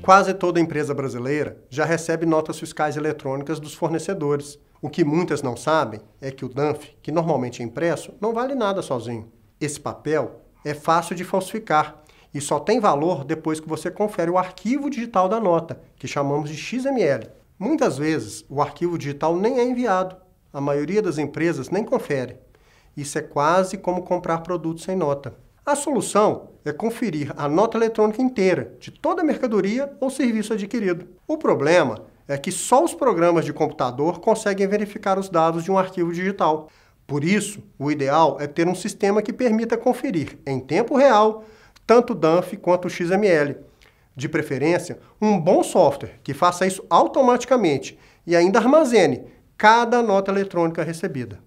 Quase toda empresa brasileira já recebe notas fiscais eletrônicas dos fornecedores. O que muitas não sabem é que o DANF, que normalmente é impresso, não vale nada sozinho. Esse papel é fácil de falsificar e só tem valor depois que você confere o arquivo digital da nota, que chamamos de XML. Muitas vezes, o arquivo digital nem é enviado. A maioria das empresas nem confere. Isso é quase como comprar produtos sem nota. A solução é conferir a nota eletrônica inteira de toda a mercadoria ou serviço adquirido. O problema é que só os programas de computador conseguem verificar os dados de um arquivo digital. Por isso, o ideal é ter um sistema que permita conferir em tempo real tanto o DANF quanto o XML. De preferência, um bom software que faça isso automaticamente e ainda armazene cada nota eletrônica recebida.